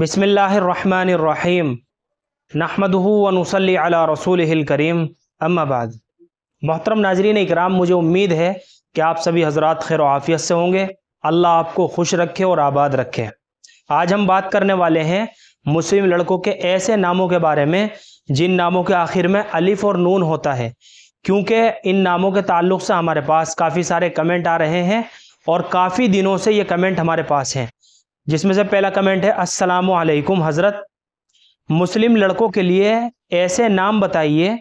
بسم اللہ الرحمن الرحیم نحمده و نصلی علی رسوله ال اما بعد محترم ناظرین اکرام مجھے امید ہے کہ آپ سبھی حضرات خیر و عافیت سے ہوں گے اللہ آپ کو خوش رکھے اور آباد رکھے آج ہم بات کرنے والے ہیں مسلم لڑکوں کے ایسے ناموں کے بارے میں جن ناموں کے آخر میں الف اور نون ہوتا ہے کیونکہ ان ناموں کے تعلق سے ہمارے پاس کافی سارے کمنٹ آ رہے ہیں اور کافی دنوں سے یہ کمنٹ ہمارے پاس ہیں جس میں سے پہلا کمنٹ ہے السلام علیکم حضرت مسلم لڑکوں کے لیے ایسے نام بتائیے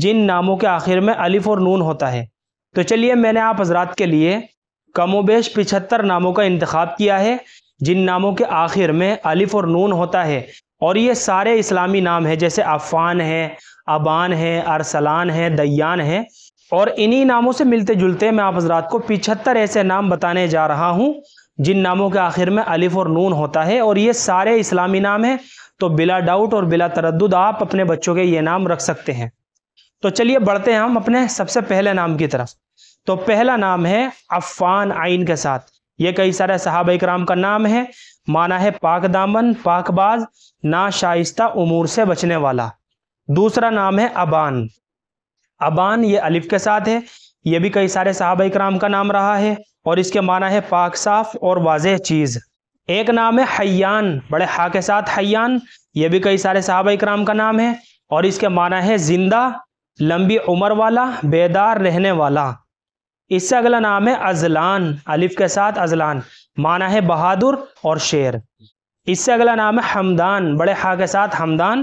جن ناموں کے آخر میں الف اور نون ہوتا ہے تو چلیے میں نے آپ حضرات کے لیے کم و بیش پچہتر ناموں کا انتخاب کیا ہے جن ناموں کے آخر میں الف اور نون ہوتا ہے اور یہ سارے اسلامی نام ہے جیسے عفان ہے ابان ہے ارسلان ہے دیان ہے اور انہی ناموں سے ملتے جلتے میں آپ حضرات کو پچہتر ایسے نام بتانے جا رہا ہوں جن ناموں کے آخر میں الف اور نون ہوتا ہے اور یہ سارے اسلامی نام ہیں تو بلا ڈاؤٹ اور بلا تردد آپ اپنے بچوں کے یہ نام رکھ سکتے ہیں تو چلیے بڑھتے ہیں ہم اپنے سب سے پہلے نام کی طرف تو پہلا نام ہے عفان آئین کے ساتھ یہ کئی سارے صحابہ کرام کا نام ہے مانا ہے پاک دامن پاک باز نا شائستہ امور سے بچنے والا دوسرا نام ہے ابان ابان یہ الف کے ساتھ ہے یہ بھی کئی سارے صحابہ کرام کا نام رہا ہے اور اس کے معنی ہے پاک صاف اور واضح چیز ایک نام ہے حیان بڑے ہا کے ساتھ حیان یہ بھی کئی سارے صحابہ اکرام کا نام ہے اور اس کے معنی ہے زندہ لمبی عمر والا بیدار رہنے والا اس سے اگلا نام ہے ازلان الف کے ساتھ ازلان معنی ہے بہادر اور شیر اس سے اگلا نام ہے حمدان بڑے حا کے ساتھ حمدان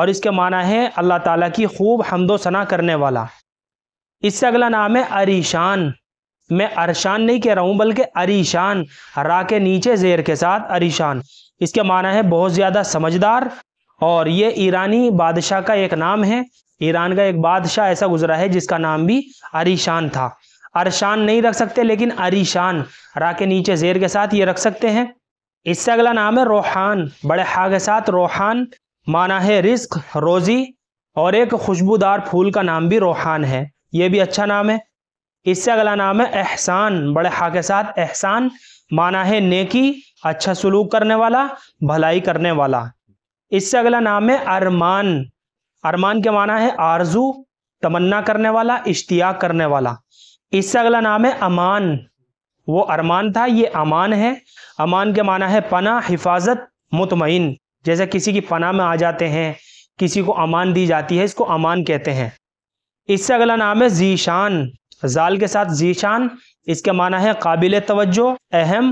اور اس کے معنی ہے اللہ تعالیٰ کی خوب حمد و ثنا کرنے والا اس سے اگلا نام ہے عریشان میں ارشان نہیں کہہ رہا ہوں بلکہ اریشان را کے نیچے زیر کے ساتھ اریشان اس کے معنی ہے بہت زیادہ سمجھدار اور یہ ایرانی بادشاہ کا ایک نام ہے ایران کا ایک بادشاہ ایسا گزرا ہے جس کا نام بھی اریشان تھا ارشان نہیں رکھ سکتے لیکن اریشان را کے نیچے زیر کے ساتھ یہ رکھ سکتے ہیں اس سے اگلا نام ہے روحان بڑے ہا کے ساتھ روحان مانا ہے رزق روزی اور ایک خوشبودار پھول کا نام بھی روحان ہے یہ بھی اچھا نام ہے اس سے اگلا نام ہے احسان بڑے ہا کے ساتھ احسان مانا ہے نیکی اچھا سلوک کرنے والا بھلائی کرنے والا اس سے اگلا نام ہے ارمان ارمان کے معنی ہے آرزو تمنا کرنے والا اشتیاق کرنے والا اس سے اگلا نام ہے امان وہ ارمان تھا یہ امان ہے امان کے معنی ہے پناہ حفاظت مطمئن جیسے کسی کی پناہ میں آ جاتے ہیں کسی کو امان دی جاتی ہے اس کو امان کہتے ہیں اس سے اگلا نام ہے ذیشان زال کے ساتھ ذیشان اس کے معنی ہے قابل توجہ اہم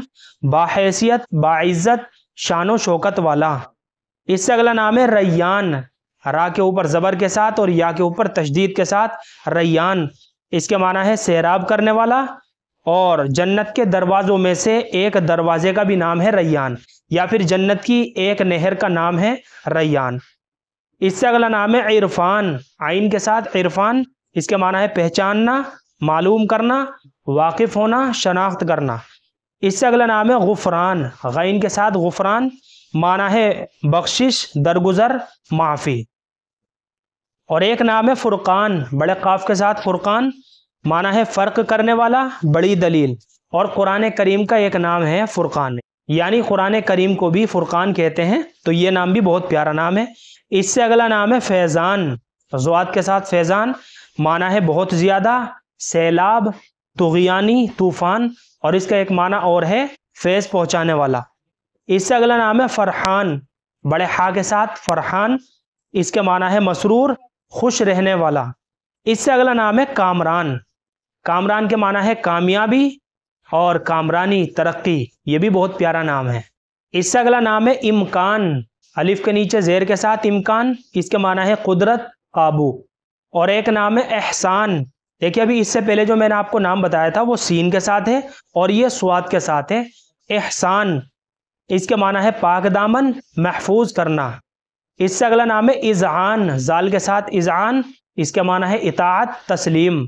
باحیثیت باعزت شان و شوکت والا اس سے اگلا نام ہے ریان را کے اوپر زبر کے ساتھ اور یا کے اوپر تشدید کے ساتھ ریان اس کے معنی ہے سیراب کرنے والا اور جنت کے دروازوں میں سے ایک دروازے کا بھی نام ہے ریان یا پھر جنت کی ایک نہر کا نام ہے ریان اس سے اگلا نام ہے عرفان آئین کے ساتھ عرفان اس کے معنی ہے پہچاننا معلوم کرنا واقف ہونا شناخت کرنا اس سے اگلا نام ہے غفران غین کے ساتھ غفران مانا ہے بخشش درگزر معافی اور ایک نام ہے فرقان بڑے قاف کے ساتھ فرقان مانا ہے فرق کرنے والا بڑی دلیل اور قرآن کریم کا ایک نام ہے فرقان یعنی قرآن کریم کو بھی فرقان کہتے ہیں تو یہ نام بھی بہت پیارا نام ہے اس سے اگلا نام ہے فیضان زوات کے ساتھ فیضان مانا ہے بہت زیادہ سیلاب تغیانی طوفان اور اس کا ایک معنی اور ہے فیض پہنچانے والا اس سے اگلا نام ہے فرحان بڑے ہا کے ساتھ فرحان اس کے معنی ہے مسرور خوش رہنے والا اس سے اگلا نام ہے کامران کامران کے معنی ہے کامیابی اور کامرانی ترقی یہ بھی بہت پیارا نام ہے اس سے اگلا نام ہے امکان الف کے نیچے زیر کے ساتھ امکان اس کے معنی ہے قدرت قابو اور ایک نام ہے احسان دیکھیے ابھی اس سے پہلے جو میں نے آپ کو نام بتایا تھا وہ سین کے ساتھ ہے اور یہ سواد کے ساتھ ہے احسان اس کے معنی ہے پاک دامن محفوظ کرنا اس سے اگلا نام ہے ازعان زال کے ساتھ ازعان اس کے معنی ہے اطاعت تسلیم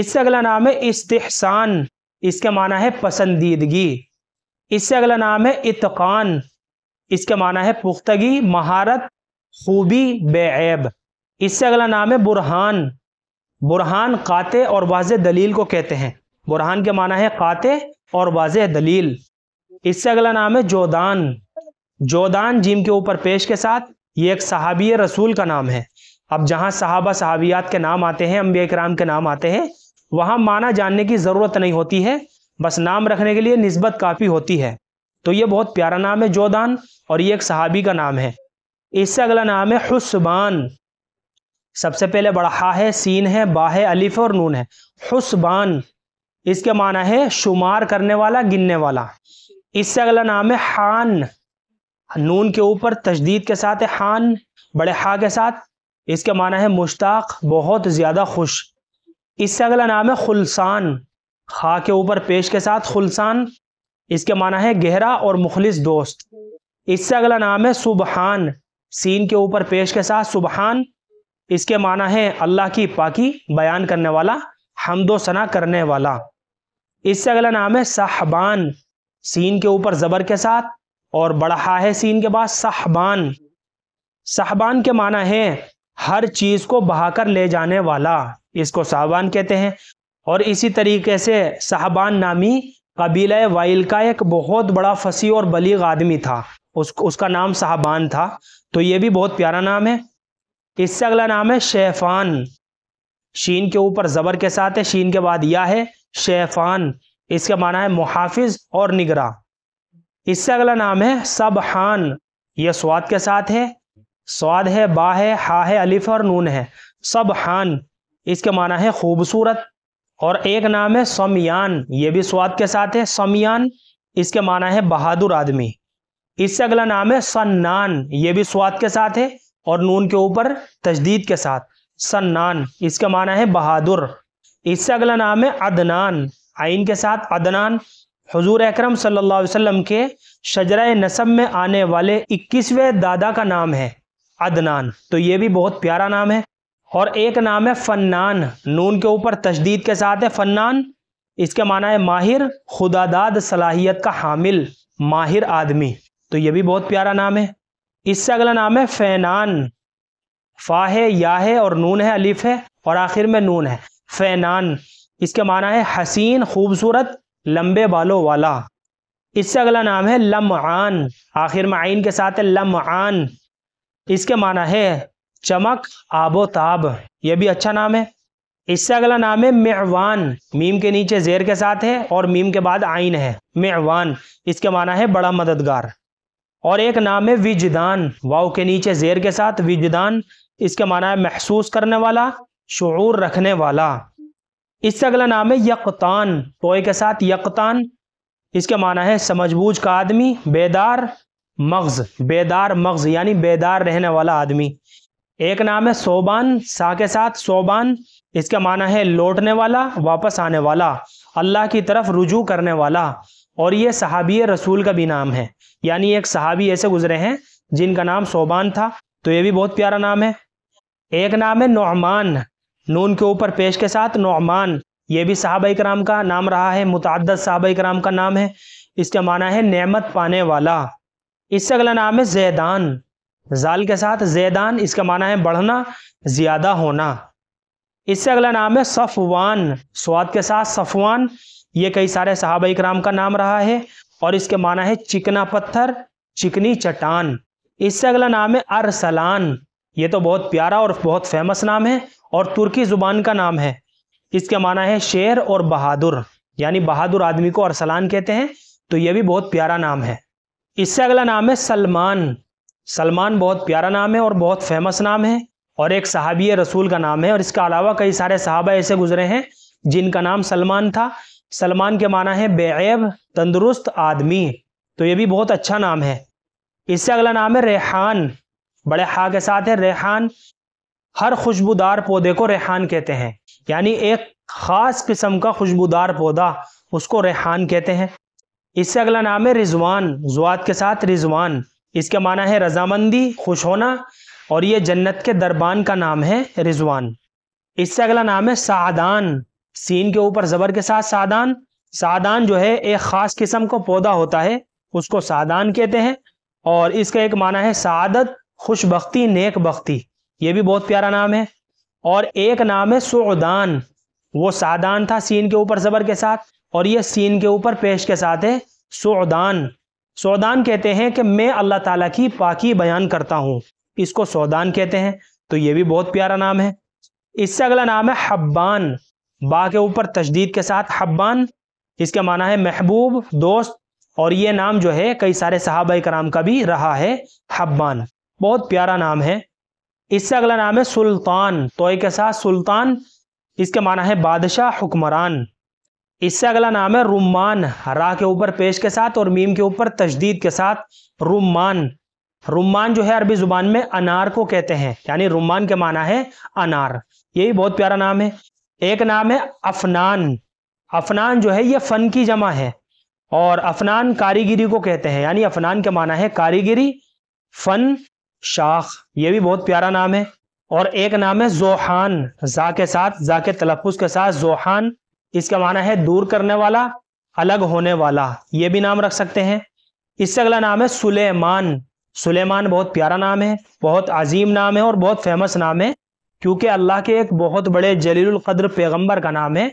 اس سے اگلا نام ہے استحسان اس کے معنی ہے پسندیدگی اس سے اگلا نام ہے اتقان اس کے معنی ہے پختگی مہارت خوبی بے عیب اس سے اگلا نام ہے برہان برہان قاطع اور واضح دلیل کو کہتے ہیں برہان کے معنی ہے قاطع اور واضح دلیل اس سے اگلا نام ہے جودان جودان جیم کے اوپر پیش کے ساتھ یہ ایک صحابی رسول کا نام ہے اب جہاں صحابہ صحابیات کے نام آتے ہیں انبیاء اکرام کے نام آتے ہیں وہاں معنی جاننے کی ضرورت نہیں ہوتی ہے بس نام رکھنے کے لیے نسبت کافی ہوتی ہے تو یہ بہت پیارا نام ہے جودان اور یہ ایک صحابی کا نام ہے اس سے اگلا نام ہے حسبان سب سے پہلے بڑا ہا ہے سین ہے با ہے الف اور نون ہے حسبان اس کے معنی ہے شمار کرنے والا گننے والا اس سے اگلا نام ہے حان نون کے اوپر تجدید کے ساتھ ہے حان بڑے ہا کے ساتھ اس کے معنی ہے مشتاق بہت زیادہ خوش اس سے اگلا نام ہے خلصان خا کے اوپر پیش کے ساتھ خلصان اس کے معنی ہے گہرا اور مخلص دوست اس سے اگلا نام ہے سبحان سین کے اوپر پیش کے ساتھ سبحان اس کے معنی ہے اللہ کی پاکی بیان کرنے والا حمد و ثنا کرنے والا اس سے اگلا نام ہے صحبان سین کے اوپر زبر کے ساتھ اور بڑھا ہے سین کے بعد صحبان صحبان کے معنی ہے ہر چیز کو بہا کر لے جانے والا اس کو صحبان کہتے ہیں اور اسی طریقے سے صحبان نامی قبیلہ وائل کا ایک بہت بڑا فصیح اور بلیغ آدمی تھا اس کا نام صحبان تھا تو یہ بھی بہت پیارا نام ہے اس سے اگلا نام ہے شیفان شین کے اوپر زبر کے ساتھ ہے شین کے بعد یا ہے شیفان اس کا معنی ہے محافظ اور نگرا اس سے اگلا نام ہے سبحان یہ سواد کے ساتھ ہے سواد ہے با ہے ہا ہے الف اور نون ہے سبحان اس کے معنی ہے خوبصورت اور ایک نام ہے سمیان یہ بھی سواد کے ساتھ ہے سمیان اس کے معنی ہے بہادر آدمی اس سے اگلا نام ہے سنان یہ بھی سواد کے ساتھ ہے اور نون کے اوپر تجدید کے ساتھ سنان اس کا معنی ہے بہادر اس سے اگلا نام ہے عدنان عین کے ساتھ عدنان حضور اکرم صلی اللہ علیہ وسلم کے شجرہ نصب میں آنے والے اکیسویں دادا کا نام ہے عدنان تو یہ بھی بہت پیارا نام ہے اور ایک نام ہے فنان نون کے اوپر تجدید کے ساتھ ہے فنان اس کے معنی ہے ماہر خدا داد صلاحیت کا حامل ماہر آدمی تو یہ بھی بہت پیارا نام ہے اس سے اگلا نام ہے فینان فا ہے یا ہے اور نون ہے الف ہے اور آخر میں نون ہے فینان اس کے معنی ہے حسین خوبصورت لمبے بالوں والا اس سے اگلا نام ہے لمعان آخر میں عین کے ساتھ ہے لمعان اس کے معنی ہے چمک آب و تاب یہ بھی اچھا نام ہے اس سے اگلا نام ہے معوان میم کے نیچے زیر کے ساتھ ہے اور میم کے بعد آئین ہے معوان اس کے معنی ہے بڑا مددگار اور ایک نام ہے وجدان واؤ کے نیچے زیر کے ساتھ وجدان اس کے معنی ہے محسوس کرنے والا شعور رکھنے والا اس سے اگلا نام ہے یکتان توئے کے ساتھ یکتان اس کے معنی ہے سمجھ بوجھ کا آدمی بیدار مغز بیدار مغز یعنی بیدار رہنے والا آدمی ایک نام ہے سوبان سا کے ساتھ سوبان اس کا معنی ہے لوٹنے والا واپس آنے والا اللہ کی طرف رجوع کرنے والا اور یہ صحابی رسول کا بھی نام ہے یعنی ایک صحابی ایسے گزرے ہیں جن کا نام صوبان تھا تو یہ بھی بہت پیارا نام ہے ایک نام ہے نعمان نون کے اوپر پیش کے ساتھ نعمان یہ بھی صحابہ کرام کا نام رہا ہے متعدد صحابہ اکرام کا نام ہے اس کا معنی ہے نعمت پانے والا اس سے اگلا نام ہے زیدان زال کے ساتھ زیدان اس کا معنی ہے بڑھنا زیادہ ہونا اس سے اگلا نام ہے صفوان سواد کے ساتھ صفوان یہ کئی سارے صحابہ اکرام کا نام رہا ہے اور اس کے معنی ہے چکنا پتھر چکنی چٹان اس سے اگلا نام ہے ارسلان یہ تو بہت پیارا اور بہت فیمس نام ہے اور ترکی زبان کا نام ہے اس کے معنی ہے شیر اور بہادر یعنی بہادر آدمی کو ارسلان کہتے ہیں تو یہ بھی بہت پیارا نام ہے اس سے اگلا نام ہے سلمان سلمان بہت پیارا نام ہے اور بہت فیمس نام ہے اور ایک صحابی رسول کا نام ہے اور اس کے علاوہ کئی سارے صحابہ ایسے گزرے ہیں جن کا نام سلمان تھا سلمان کے معنی ہے عیب تندرست آدمی تو یہ بھی بہت اچھا نام ہے اس سے اگلا نام ہے ریحان بڑے حا کے ساتھ ہے ریحان ہر خوشبودار پودے کو ریحان کہتے ہیں یعنی ایک خاص قسم کا خوشبودار پودا اس کو ریحان کہتے ہیں اس سے اگلا نام ہے رضوان زوات کے ساتھ رضوان اس کے معنی ہے رضامندی خوش ہونا اور یہ جنت کے دربان کا نام ہے رضوان اس سے اگلا نام ہے سعدان سین کے اوپر زبر کے ساتھ سادان سادان جو ہے ایک خاص قسم کو پودا ہوتا ہے اس کو سادان کہتے ہیں اور اس کا ایک معنی ہے سعادت خوش بختی نیک بختی یہ بھی بہت پیارا نام ہے اور ایک نام ہے سعدان وہ سادان تھا سین کے اوپر زبر کے ساتھ اور یہ سین کے اوپر پیش کے ساتھ ہے سعدان سعدان کہتے ہیں کہ میں اللہ تعالیٰ کی پاکی بیان کرتا ہوں اس کو سعدان کہتے ہیں تو یہ بھی بہت پیارا نام ہے اس سے اگلا نام ہے حبان با کے اوپر تجدید کے ساتھ حبان اس کے معنی ہے محبوب دوست اور یہ نام جو ہے کئی سارے صحابہ کرام کا بھی رہا ہے حبان بہت پیارا نام ہے اس سے اگلا نام ہے سلطان توئے کے ساتھ سلطان اس کے معنی ہے بادشاہ حکمران اس سے اگلا نام ہے رومان را کے اوپر پیش کے ساتھ اور میم کے اوپر تجدید کے ساتھ رمان رومان جو ہے عربی زبان میں انار کو کہتے ہیں یعنی رومان کے معنی ہے انار یہی بہت پیارا نام ہے ایک نام ہے افنان افنان جو ہے یہ فن کی جمع ہے اور افنان کاریگری کو کہتے ہیں یعنی افنان کے معنی ہے کاریگری فن شاخ یہ بھی بہت پیارا نام ہے اور ایک نام ہے زوحان زا کے ساتھ زا کے تلفظ کے ساتھ زوحان اس کا معنی ہے دور کرنے والا الگ ہونے والا یہ بھی نام رکھ سکتے ہیں اس سے اگلا نام ہے سلیمان سلیمان بہت پیارا نام ہے بہت عظیم نام ہے اور بہت فیمس نام ہے کیونکہ اللہ کے ایک بہت بڑے جلیل القدر پیغمبر کا نام ہے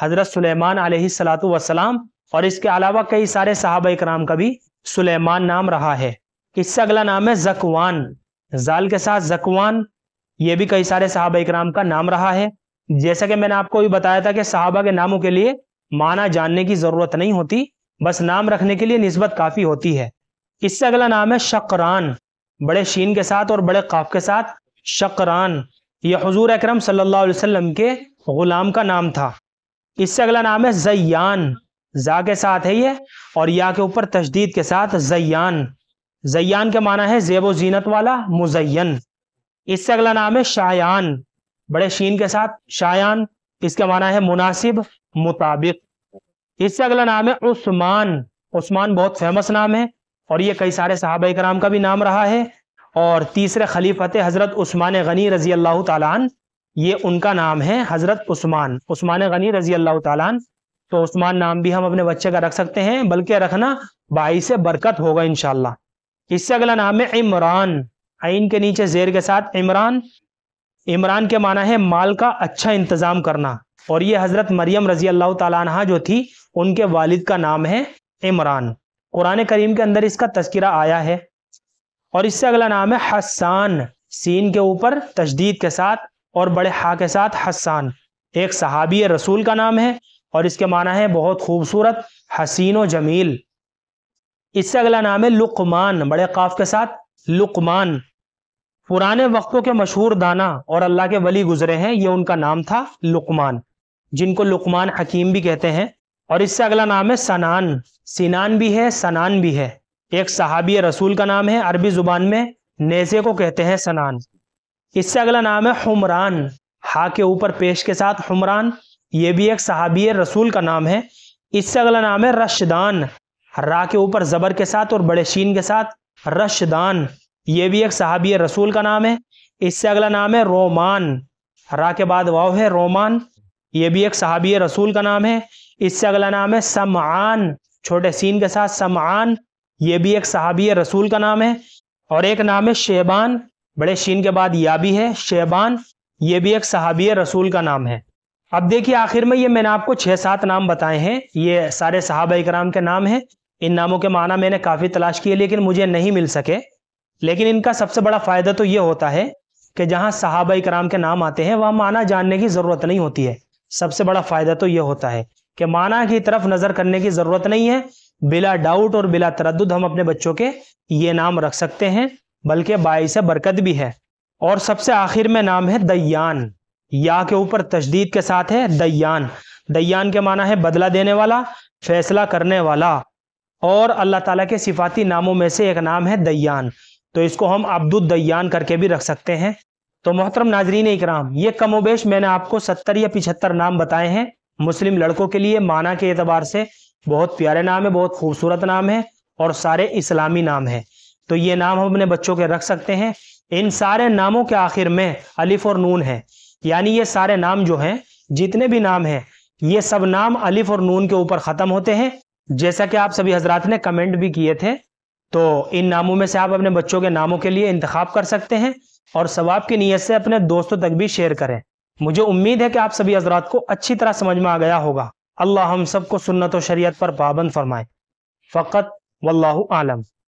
حضرت سلیمان علیہ السلام اور اس کے علاوہ کئی سارے صحابہ اکرام کا بھی سلیمان نام رہا ہے اس سے اگلا نام ہے زکوان زال کے ساتھ زکوان یہ بھی کئی سارے صحابہ اکرام کا نام رہا ہے جیسا کہ میں نے آپ کو بھی بتایا تھا کہ صحابہ کے ناموں کے لیے معنی جاننے کی ضرورت نہیں ہوتی بس نام رکھنے کے لیے نسبت کافی ہوتی ہے اس سے اگلا نام ہے شقران بڑے شین کے ساتھ اور بڑے قاف کے ساتھ شقران یہ حضور اکرم صلی اللہ علیہ وسلم کے غلام کا نام تھا اس سے اگلا نام ہے زیان زا کے ساتھ ہے یہ اور یا کے اوپر تشدید کے ساتھ زیان زیان کے معنی ہے زیب و زینت والا مزین اس سے اگلا نام ہے شایان بڑے شین کے ساتھ شایان اس کا معنی ہے مناسب مطابق اس سے اگلا نام ہے عثمان عثمان بہت فیمس نام ہے اور یہ کئی سارے صحابہ کرام کا بھی نام رہا ہے اور تیسرے خلیفت حضرت عثمان غنی رضی اللہ تعالیٰ یہ ان کا نام ہے حضرت عثمان عثمان غنی رضی اللہ تعالیٰ تو عثمان نام بھی ہم اپنے بچے کا رکھ سکتے ہیں بلکہ رکھنا باعث برکت ہوگا انشاءاللہ اس سے اگلا نام ہے عمران عین کے نیچے زیر کے ساتھ عمران عمران کے معنی ہے مال کا اچھا انتظام کرنا اور یہ حضرت مریم رضی اللہ تعالیٰ عنہ جو تھی ان کے والد کا نام ہے عمران قرآن کریم کے اندر اس کا تذکرہ آیا ہے اور اس سے اگلا نام ہے حسان سین کے اوپر تجدید کے ساتھ اور بڑے حا کے ساتھ حسان ایک صحابی رسول کا نام ہے اور اس کے معنی ہے بہت خوبصورت حسین و جمیل اس سے اگلا نام ہے لقمان بڑے قاف کے ساتھ لقمان پرانے وقتوں کے مشہور دانا اور اللہ کے ولی گزرے ہیں یہ ان کا نام تھا لقمان جن کو لقمان حکیم بھی کہتے ہیں اور اس سے اگلا نام ہے سنان سینان بھی ہے سنان بھی ہے ایک صحابی رسول کا نام ہے عربی زبان میں نیزے کو کہتے ہیں سنان اس سے اگلا نام ہے حمران ہا کے اوپر پیش کے ساتھ حمران یہ بھی ایک صحابی رسول کا نام ہے اس سے اگلا نام ہے رشدان را کے اوپر زبر کے ساتھ اور بڑے شین کے ساتھ رشدان یہ بھی ایک صحابی رسول کا نام ہے اس سے اگلا نام ہے رومان را کے بعد واو ہے رومان یہ بھی ایک صحابی رسول کا نام ہے اس سے اگلا نام ہے سمعان چھوٹے سین کے ساتھ سمعان یہ بھی ایک صحابی رسول کا نام ہے اور ایک نام ہے شیبان بڑے شین کے بعد یا بھی ہے شیبان یہ بھی ایک صحابی رسول کا نام ہے اب دیکھیے آخر میں یہ میں نے آپ کو چھ سات نام بتائے ہیں یہ سارے صحابہ اکرام کے نام ہیں ان ناموں کے معنی میں نے کافی تلاش کیے لیکن مجھے نہیں مل سکے لیکن ان کا سب سے بڑا فائدہ تو یہ ہوتا ہے کہ جہاں صحابہ اکرام کے نام آتے ہیں وہاں معنی جاننے کی ضرورت نہیں ہوتی ہے سب سے بڑا فائدہ تو یہ ہوتا ہے کہ معنی کی طرف نظر کرنے کی ضرورت نہیں ہے بلا ڈاؤٹ اور بلا تردد ہم اپنے بچوں کے یہ نام رکھ سکتے ہیں بلکہ باعث برکت بھی ہے اور سب سے آخر میں نام ہے دیان یا کے اوپر تشدید کے ساتھ ہے دیان دیان کے معنی ہے بدلہ دینے والا فیصلہ کرنے والا اور اللہ تعالیٰ کے صفاتی ناموں میں سے ایک نام ہے دیان تو اس کو ہم عبد دیان کر کے بھی رکھ سکتے ہیں تو محترم ناظرین اکرام یہ کم و بیش میں نے آپ کو ستر یا پچہتر نام بتائے ہیں مسلم لڑکوں کے لیے معنی کے اعتبار سے بہت پیارے نام ہے بہت خوبصورت نام ہے اور سارے اسلامی نام ہیں تو یہ نام ہم اپنے بچوں کے رکھ سکتے ہیں ان سارے ناموں کے آخر میں الف اور نون ہے یعنی یہ سارے نام جو ہیں جتنے بھی نام ہیں یہ سب نام الف اور نون کے اوپر ختم ہوتے ہیں جیسا کہ آپ سبھی حضرات نے کمنٹ بھی کیے تھے تو ان ناموں میں سے آپ اپنے بچوں کے ناموں کے لیے انتخاب کر سکتے ہیں اور ثواب کی نیت سے اپنے دوستوں تک بھی شیئر کریں مجھے امید ہے کہ آپ سبھی حضرات کو اچھی طرح سمجھ میں آ گیا ہوگا اللہ ہم سب کو سنت و شریعت پر پابند فرمائے فقط واللہ عالم